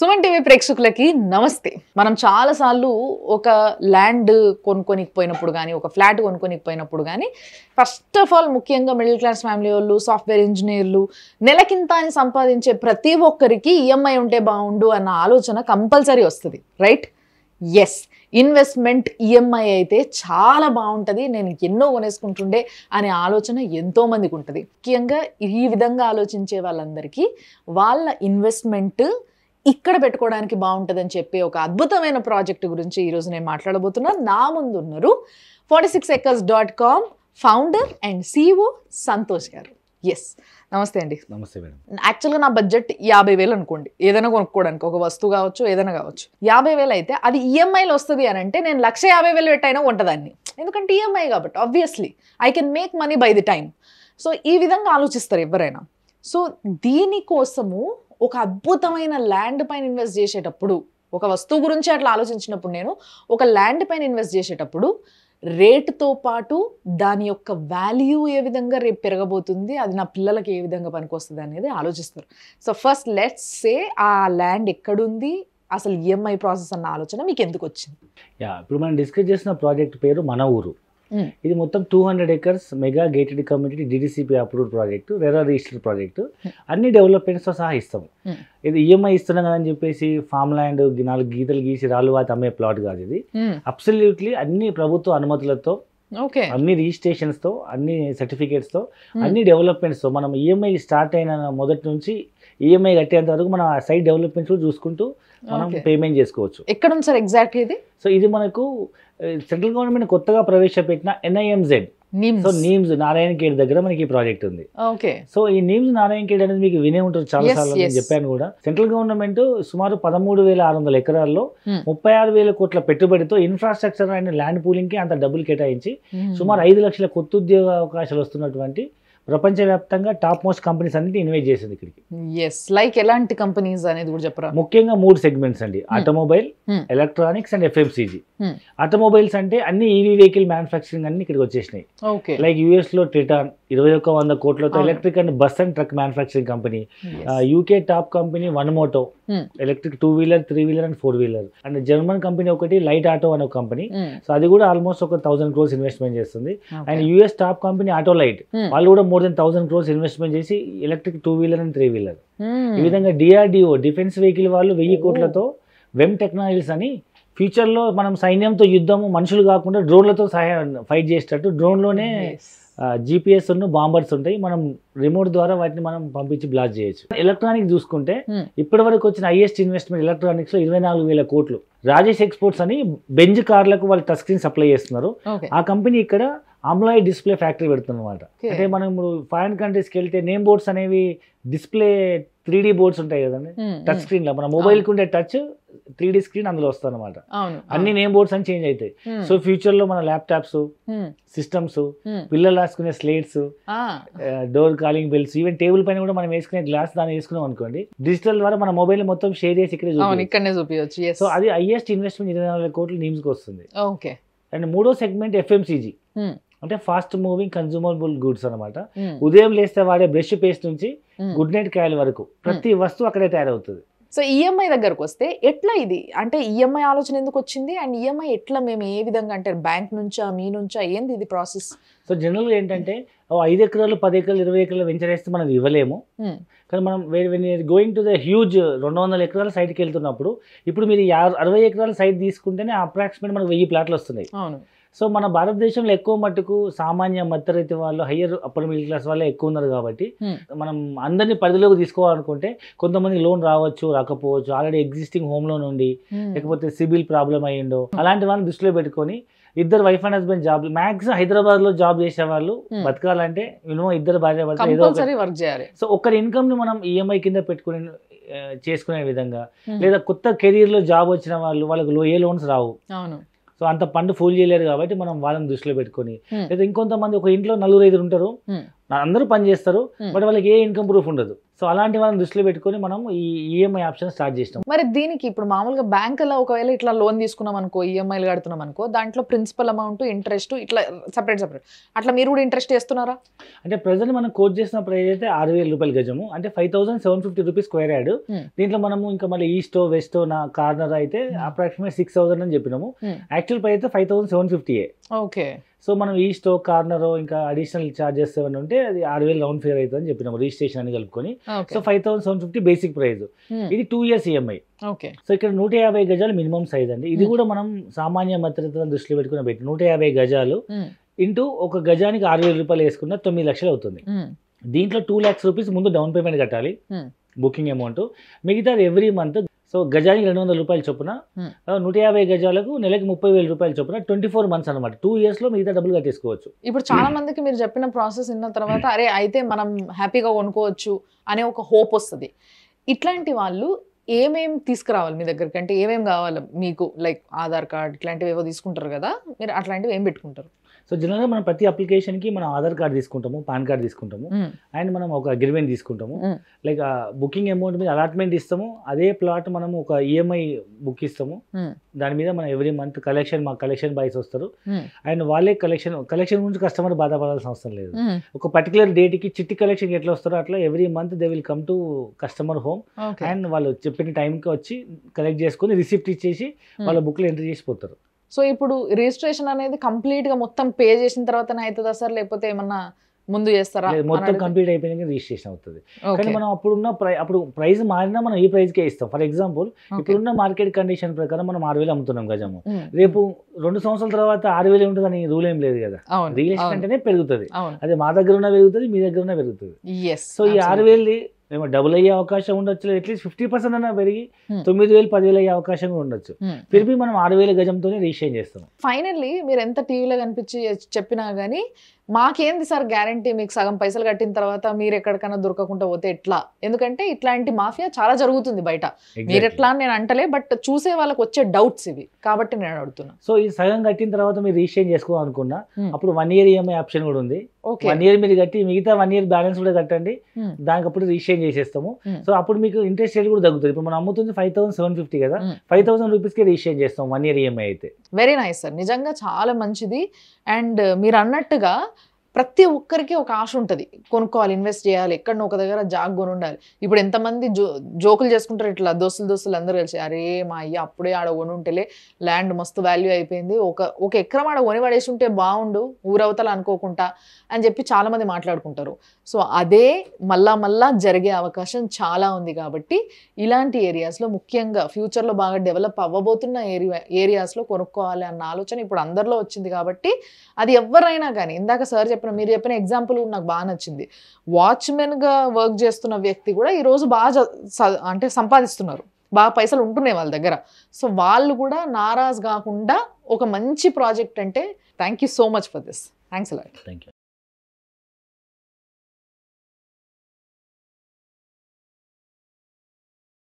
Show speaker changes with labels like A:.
A: Suman TV ప్రేక్షకులకి నమస్తే మనం చాలాసార్లు ఒక ల్యాండ్ కొనుక్కొనికి పోయినప్పుడు కానీ ఒక ఫ్లాట్ కొనుక్కొనికి పోయినప్పుడు కానీ ఫస్ట్ ఆఫ్ ఆల్ ముఖ్యంగా మిడిల్ క్లాస్ ఫ్యామిలీ వాళ్ళు సాఫ్ట్వేర్ ఇంజనీర్లు నెలకింత అని సంపాదించే ప్రతి ఒక్కరికి ఈఎంఐ e ఉంటే బాగుండు అన్న ఆలోచన కంపల్సరీ వస్తుంది రైట్ ఎస్ ఇన్వెస్ట్మెంట్ ఈఎంఐ అయితే చాలా బాగుంటుంది నేను ఎన్నో కొనేసుకుంటుండే అనే ఆలోచన ఎంతోమందికి ఉంటుంది ముఖ్యంగా ఈ విధంగా ఆలోచించే వాళ్ళందరికీ వాళ్ళ ఇన్వెస్ట్మెంట్ ఇక్కడ పెట్టుకోవడానికి బాగుంటుందని చెప్పి ఒక అద్భుతమైన ప్రాజెక్ట్ గురించి ఈరోజు నేను మాట్లాడబోతున్నాను నా ముందు ఉన్నారు forty six acres dot com founder and CEO Santosh garu yes నమస్తే అండి నమస్తే మేడం యాక్చువల్గా నా బడ్జెట్ యాభై వేలు అనుకోండి ఏదైనా కొనుక్కోవడానికి ఒక వస్తువు కావచ్చు ఏదైనా కావచ్చు యాభై వేలు అయితే అది ఈఎంఐలో e వస్తుంది అని అంటే నేను లక్ష యాభై వేలు పెట్టైనా ఉంటుందాన్ని ఎందుకంటే ఈఎంఐ e కాబట్టి obviously I can make money by the time so ఈ విధంగా ఆలోచిస్తారు ఎవరైనా సో దీనికోసము ఒక అద్భుతమైన ల్యాండ్ పైన ఇన్వెస్ట్ చేసేటప్పుడు ఒక వస్తువు గురించి అట్లా ఆలోచించినప్పుడు నేను ఒక ల్యాండ్ పైన ఇన్వెస్ట్ చేసేటప్పుడు రేటుతో పాటు దాని యొక్క వాల్యూ ఏ విధంగా రేపు పెరగబోతుంది అది నా పిల్లలకి ఏ విధంగా పనికొస్తుంది అనేది ఆలోచిస్తారు సో ఫస్ట్ లెట్స్ సే ఆ ల్యాండ్ ఎక్కడుంది అసలు ఈఎంఐ ప్రాసెస్ అన్న ఆలోచన మీకు ఎందుకు వచ్చింది
B: యా ఇప్పుడు మనం డిస్కస్ చేసిన ప్రాజెక్ట్ పేరు మన ఊరు Hmm. ఇది మొత్తం two hundred acres mega gated community DTCP approved project RERA registered project అన్ని డెవలప్మెంట్స్తో సహా ఇస్తాము hmm. ఇది ఈఎంఐ e ఇస్తున్నాం కదని చెప్పేసి ఫామ్ ల్యాండ్ నాలుగు గీతలు గీసి రాళ్ళు వాత అమ్మే ప్లాట్ కాదు ఇది అబ్సల్యూట్లీ hmm. అన్ని ప్రభుత్వ అనుమతులతో ఓకే అన్ని రిజిస్ట్రేషన్స్తో అన్ని సర్టిఫికేట్స్తో అన్ని డెవలప్మెంట్స్తో మనం ఈఎంఐ e స్టార్ట్ అయిన మొదటి నుంచి ఈఎంఐ e కట్టేంత వరకు మనం ఆ సైట్ డెవలప్మెంట్స్ చూసుకుంటూ మనం పేమెంట్ చేసుకోవచ్చు
A: ఎక్కడ ఉంది సార్ ఎగ్జాక్ట్ ఇది
B: సో ఇది మనకు సెంట్రల్ గవర్నమెంట్ కొత్తగా ప్రవేశపెట్టిన NIMZ so NIMZ Narayankhed దగ్గర మనకి ఈ ప్రాజెక్ట్ ఉంది ఓకే సో ఈ నీమ్స్ నారాయణ కేడ్ అనేది మీకు వినే ఉంటారు చాలా సార్లు నేను చెప్పాను కూడా సెంట్రల్ గవర్నమెంట్ సుమారు పదమూడు వేల ఆరు వందల ఎకరాల్లో hmm. ముప్పై ఆరు వేల కోట్ల పెట్టుబడితో ఇన్ఫ్రాస్ట్రక్చర్ అండ్ ల్యాండ్ పూలింగ్ కి అంత డబ్బులు కేటాయించి hmm. సుమారు ఐదు లక్షల కొత్త ఉద్యోగ అవకాశాలు వస్తున్నటువంటి ప్రపంచవ్యాప్తంగా టాప్ మోస్ట్ కంపెనీస్ అనేది ఇన్వైట్ చేసింది ఇక్కడికి
A: ఎస్ లైక్ ఎలాంటి కంపెనీస్ అనేది కూడా చెప్పరా
B: ముఖ్యంగా మూడు సెగ్మెంట్స్ అండి hmm. Automobile hmm. Electronics and FMCG hmm. Automobiles అంటే అన్ని ఈవీ వెహికల్ మ్యానుఫ్యాక్చరింగ్ అన్ని ఇక్కడికి వచ్చేసినాయి లైక్ యూఎస్ లో ట్రిటాన్ ఇరవై ఒక్క వంద కోట్లతో electric and bus and truck manufacturing company UK top company One Moto electric two wheeler three wheeler and four wheeler and German company ఒకటి లైట్ ఆటో అనే కంపెనీ సో అది కూడా ఆల్మోస్ట్ ఒక థౌసండ్ క్రోర్స్ ఇన్వెస్ట్మెంట్ చేస్తుంది and US top company auto light వాళ్ళు కూడా more than thousand crores investment చేసి electric two wheeler and three wheeler hmm. ఈ విధంగా డిఆర్డిఓ డిఫెన్స్ వెహికల్ వాళ్ళు వెయ్యి oh. కోట్లతో వెమ్ టెక్నాలజీస్ అని ఫ్యూచర్లో మనం సైన్యంతో యుద్ధము మనుషులు కాకుండా డ్రోన్లతో సహాయం ఫైట్ చేసేటట్టు డ్రోన్లోనే జిపిఎస్ ఉన్న బాంబర్స్ ఉంటాయి మనం రిమోట్ ద్వారా వాటిని మనం పంపించి బ్లాస్ట్ చేయొచ్చు ఎలక్ట్రానిక్ చూసుకుంటే hmm. ఇప్పటి వరకు వచ్చిన హైయెస్ట్ ఇన్వెస్ట్మెంట్ ఎలక్ట్రానిక్స్ లో ఇరవై నాలుగు వేల కోట్లు రాజేష్ ఎక్స్పోర్ట్స్ అని బెంజ్ కార్లకు వాళ్ళు టచ్ సప్లై చేస్తున్నారు ఆ కంపెనీ ఇక్కడ అమ్లాయ్ డిస్ప్లే ఫ్యాక్టరీ పెడుతుందన్నమాట అంటే మనం ఇప్పుడు ఫారెన్ కంట్రీస్కి వెళ్తే నేమ్ బోర్డ్స్ అనేవి డిస్ప్లే త్రీ డీ బోర్డ్స్ ఉంటాయి కదండి టచ్ స్క్రీన్ లో మన మొబైల్ కు ఉండే టచ్ త్రీ డీ స్క్రీన్ అందులో వస్తుంది అనమాట అన్ని నేమ్ బోర్డ్స్ అని చేంజ్ అవుతాయి సో ఫ్యూచర్ లో మన ల్యాప్టాప్స్ సిస్టమ్స్ పిల్లలు రాసుకునే slates door calling bells even table పైన కూడా మనం వేసుకునే గ్లాస్ దాన్ని వేసుకున్నాం అనుకోండి డిజిటల్ ద్వారా మన మొబైల్ మొత్తం షేర్ చేసి ఇక్కడే
A: చూపించవచ్చు సో అది
B: హైయెస్ట్ ఇన్వెస్ట్మెంట్ ఇరవై నాలుగు నిమ్స్ కి వస్తుంది అండ్ మూడో సెగ్మెంట్ ఎఫ్ఎంసీజీ అంటే ఫాస్ట్ మూవింగ్ కన్జ్యూమబుల్ గుడ్స్ అనమాట ఉదయం లేస్తే వాడే బ్రష్ పేస్ట్ నుంచి గుడ్ నైట్ కాయల వరకు ప్రతి వస్తువు అక్కడే తయారవుతుంది
A: సో ఈఎంఐ దగ్గరకు వస్తే ఎట్లా ఇది అంటే ఈఎంఐ ఆలోచన ఎందుకు వచ్చింది అండ్ ఈఎంఐ ఎట్లా మేము ఏ విధంగా అంటే బ్యాంక్ నుంచా మీ నుంచా ఏంది ఇది ప్రాసెస్
B: సో జనరల్గా ఏంటంటే ఐదు ఎకరాలు పది ఎకరాలు ఇరవై ఎకరాలు వెంచర్ వేస్తే మనం ఇవ్వలేము కానీ మనం గోయింగ్ టు ద హ్యూజ్ రెండు వందల ఎకరాల సైట్కి వెళ్తున్నప్పుడు ఇప్పుడు మీరు అరవై ఎకరాల సైట్ తీసుకుంటేనే అప్రాక్సిమేట్ మనకు వెయ్యి ప్లాట్లు వస్తున్నాయి సో మన భారతదేశంలో ఎక్కువ మట్టుకు సామాన్య మధ్యరైతే వాళ్ళు హయ్యర్ అప్పర్ మిడిల్ క్లాస్ వాళ్ళే ఎక్కువ ఉన్నారు కాబట్టి మనం అందరినీ పరిధిలోకి తీసుకోవాలనుకుంటే కొంతమంది లోన్ రావచ్చు రాకపోవచ్చు ఆల్రెడీ ఎగ్జిస్టింగ్ హోమ్ లోన్ ఉండి లేకపోతే సిబిల్ ప్రాబ్లం అయ్యిండో అలాంటి వాళ్ళని దృష్టిలో పెట్టుకొని ఇద్దరు wife and husband job maximum Hyderabad లో జాబ్ చేసే వాళ్ళు hmm. బతకాలంటే మినిమం ఇద్దరు భార్య చేయాలి సో ఒకరి ఇన్కమ్ ని మనం ఈఎంఐ e కింద పెట్టుకునే చేసుకునే విధంగా hmm. లేదా కొత్త కెరీర్ లో జాబ్ వచ్చిన వాళ్ళు వాళ్ళకి ఏ లోన్స్ రావు సో అంత పండు ఫుల్ చేయలేరు కాబట్టి మనం వాళ్ళని దృష్టిలో పెట్టుకొని hmm. లేదా ఇంకొంతమంది ఒక ఇంట్లో నలుగురు ఐదు ఉంటారు అందరూ పని చేస్తారు బట్ వాళ్ళకి ఏ ఇన్కమ్ ప్రూఫ్ ఉండదు సో అలాంటి వాళ్ళని దృష్టిలో పెట్టుకుని మనం ఈ ఈఎంఐ e ఆప్షన్ స్టార్ట్ చేస్తాం
A: మరి దీనికి ఇప్పుడు మామూలుగా బ్యాంకులో ఒకవేళ ఇట్లా లోన్ తీసుకున్నాం అనుకో ఈఎంఐలు e కడుతున్నాం అనుకో దాంట్లో ప్రిన్సిపల్ అమౌంట్ ఇంట్రెస్ట్ ఇట్లా సపరేట్ సపరేట్ అట్లా మీరు కూడా ఇంట్రెస్ట్ చేస్తున్నారా అంటే ప్రజెంట్ మనం కోట్ చేసిన ప్రైస్
B: అయితే ఆరు వేల రూపాయలు గజము అంటే five thousand seven fifty rupees square yard దీంట్లో మనము ఇంకా మళ్ళీ ఈస్టో వెస్టో నా కార్నర్ అయితే అప్రాక్సిమేట్ సిక్స్ థౌసండ్ అని చెప్పినాము యాక్చువల్ ప్రైస్ అయితే five thousand seven fifty okay so మనం ఈ స్టో కార్నర్ ఇంకా అడిషనల్ చార్జెస్ ఏమైనా ఉంటే అది ఆరు వేలు రౌండ్ ఫేర్ అవుతుంది అని చెప్పినాము రిజిస్ట్రేషన్ అని కలుపుకొని so five thousand seven fifty basic price hmm. ఇది two years EMI e so ఇక్కడ నూట యాభై గజాలు మినిమం సైజ్ అండి ఇది hmm. కూడా మనం సామాన్య భద్రత దృష్టిలో పెట్టుకున్న పెట్టి నూట యాభై గజాలు hmm. ఇంటూ ఒక గజానికి ఆరు వేల రూపాయలు వేసుకున్న తొమ్మిది లక్షలు అవుతుంది దీంట్లో టూ ల్యాక్స్ రూపీస్ ముందు డౌన్ పేమెంట్ కట్టాలి బుకింగ్ అమౌంట్ మిగతా ఎవ్రీ మంత్ సో గజానికి రెండు వందల రూపాయలు చొప్పున hmm. నూట యాభై గజాలకు నెలకి ముప్పై వేల రూపాయలు చొప్పున ట్వంటీ ఫోర్ మంత్స్ అనమాట టూ ఇయర్స్ లో మిగతా డబ్బులు కట్టేసుకోవచ్చు
A: ఇప్పుడు చాలా మందికి మీరు చెప్పిన ప్రాసెస్ విన్న తర్వాత అరే అయితే మనం హ్యాపీగా కొనుక్కోవచ్చు అనే ఒక హోప్ వస్తుంది ఇట్లాంటి వాళ్ళు ఏమేమి తీసుకురావాలి మీ దగ్గరికి అంటే ఏమేమి కావాలి మీకు లైక్ ఆధార్ కార్డ్ ఇట్లాంటివి ఏవో తీసుకుంటారు కదా మీరు అట్లాంటివి ఏం పెట్టుకుంటారు
B: సో జనరల్గా మనం ప్రతి అప్లికేషన్కి మనం ఆధార్ కార్డు తీసుకుంటాము పాన్ కార్డు తీసుకుంటాము అండ్ hmm. మనం ఒక అగ్రిమెంట్ తీసుకుంటాము లైక్ బుకింగ్ అమౌంట్ మీద అలాట్మెంట్ ఇస్తాము అదే ప్లాట్ మనం ఒక ఈఎంఐ e బుక్ ఇస్తాము hmm. దాని మీద మనం ఎవ్రీ మంత్ కలెక్షన్ మా కలెక్షన్ బాయ్స్ వస్తారు అండ్ hmm. వాళ్ళే కలెక్షన్ కలెక్షన్ గురించి కస్టమర్ బాధపడాల్సిన అవసరం లేదు ఒక పర్టికులర్ డేట్కి చిట్టి కలెక్షన్ ఎట్లా వస్తారో అట్లా every month they will come to customer home and వాళ్ళు చెప్పిన టైంకి వచ్చి కలెక్ట్ చేసుకొని రిసిప్ట్ ఇచ్చేసి వాళ్ళ బుక్లో ఎంట్రీ చేసిపోతారు
A: సో ఇప్పుడు రిజిస్ట్రేషన్ అనేది కంప్లీట్ గా మొత్తం పే చేసిన తర్వాతనే అవుతుందా సార్ లేకపోతే ఏమన్నా ముందు చేస్తారా మొత్తం కంప్లీట్
B: అయిపోయినాక రిజిస్ట్రేషన్ అవుతుంది కానీ మనం ఉన్న ప్రై అప్పుడు ప్రైస్ మారినా మనం ఈ ప్రైస్కే ఇస్తాం ఫర్ ఎగ్జాంపుల్ ఇప్పుడున్న మార్కెట్ కండిషన్ ప్రకారం మనం ఆరు వేలు అమ్ముతున్నాం గజము hmm. రేపు రెండు సంవత్సరాల తర్వాత ఆరు వేలు ఉంటుందని రూల్ ఏం లేదు కదా రియల్ ఎస్టేట్ అంటేనే పెరుగుతుంది అదే మా దగ్గర ఉన్న పెరుగుతుంది మీ దగ్గర ఉన్న పెరుగుతుంది సో ఈ ఆరు వేలు మేము డబుల్ అయ్యే అవకాశం ఉండొచ్చు అట్లీస్ట్ ఫిఫ్టీ పర్సెంట్ అన్నా పెరిగి hmm. తొమ్మిది వేలు పదివేలు అయ్యే అవకాశం ఉండొచ్చు తిరిగి hmm. మనం ఆరు వేల గజంతోనే రీషేర్ చేస్తాం
A: ఫైనల్లీ మీరు ఎంత టీవీలో కనిపించి చెప్పినా కానీ మాకేంది సార్ గ్యారంటీ మీకు సగం పైసలు కట్టిన తర్వాత మీరు ఎక్కడికైనా దొరకకుండా పోతే ఎట్లా ఎందుకంటే ఇట్లాంటి మాఫియా చాలా జరుగుతుంది బయట మీరు ఎట్లా నేను అంటలే బట్ చూసే వాళ్ళకి వచ్చే డౌట్స్ ఇవి కాబట్టి నేను అడుగుతున్నా
B: సో ఈ సగం కట్టిన తర్వాత మీరు రీచేంజ్ చేసుకోవాలనుకున్నా అప్పుడు వన్ ఇయర్ ఈఎంఐ ఆప్షన్ కూడా ఉంది వన్ ఇయర్ మీరు కట్టి మిగతా వన్ ఇయర్ బ్యాలెన్స్ కూడా కట్టండి దానికి అప్పుడు రీచేంజ్ చేసేస్తాము సో అప్పుడు మీకు ఇంట్రెస్ట్ రేట్ కూడా తగ్గుతుంది ఇప్పుడు మనం అమ్ముతుంది ఫైవ్ థౌసండ్ సెవెన్ ఫిఫ్టీ కదా ఫైవ్ థౌసండ్ రూపీస్కి రీచేంజ్ చేస్తాం వన్ ఇయర్ ఈఎంఐ అయితే
A: వెరీ నైస్ సార్ నిజంగా చాలా మంచిది అండ్ మీరు అన్నట్టుగా ప్రతి ఒక్కరికి ఒక ఆశ ఉంటుంది కొనుక్కోవాలి ఇన్వెస్ట్ చేయాలి ఎక్కడనో ఒక దగ్గర జాగ్ కొని ఉండాలి ఇప్పుడు ఎంతమంది జో జోకులు చేసుకుంటారు ఇట్లా దోస్తులు దోస్తులు అందరూ కలిసి అరే మా అయ్య అప్పుడే ఆడ కొని ఉంటేలే ల్యాండ్ మస్తు వాల్యూ అయిపోయింది ఒక ఒక ఎకరం ఆడ కొని పడేసి ఉంటే బాగుండు ఊరవతలు అనుకోకుండా అని చెప్పి చాలామంది మాట్లాడుకుంటారు సో అదే మళ్ళా మళ్ళా జరిగే అవకాశం చాలా ఉంది కాబట్టి ఇలాంటి ఏరియాస్లో ముఖ్యంగా ఫ్యూచర్లో బాగా డెవలప్ అవ్వబోతున్న ఏరియా ఏరియాస్లో కొనుక్కోవాలి అన్న ఆలోచన ఇప్పుడు అందరిలో వచ్చింది కాబట్టి అది ఎవరైనా కానీ ఇందాక సార్ చెప్పిన మీరు చెప్పిన ఎగ్జాంపుల్ నాకు బాగా నచ్చింది వాచ్మెన్గా వర్క్ చేస్తున్న వ్యక్తి కూడా ఈరోజు బాగా అంటే సంపాదిస్తున్నారు బాగా పైసలు ఉంటున్నాయి వాళ్ళ దగ్గర సో వాళ్ళు కూడా నారాజ్ కాకుండా ఒక మంచి ప్రాజెక్ట్ అంటే thank you so much for this thanks a lot thank you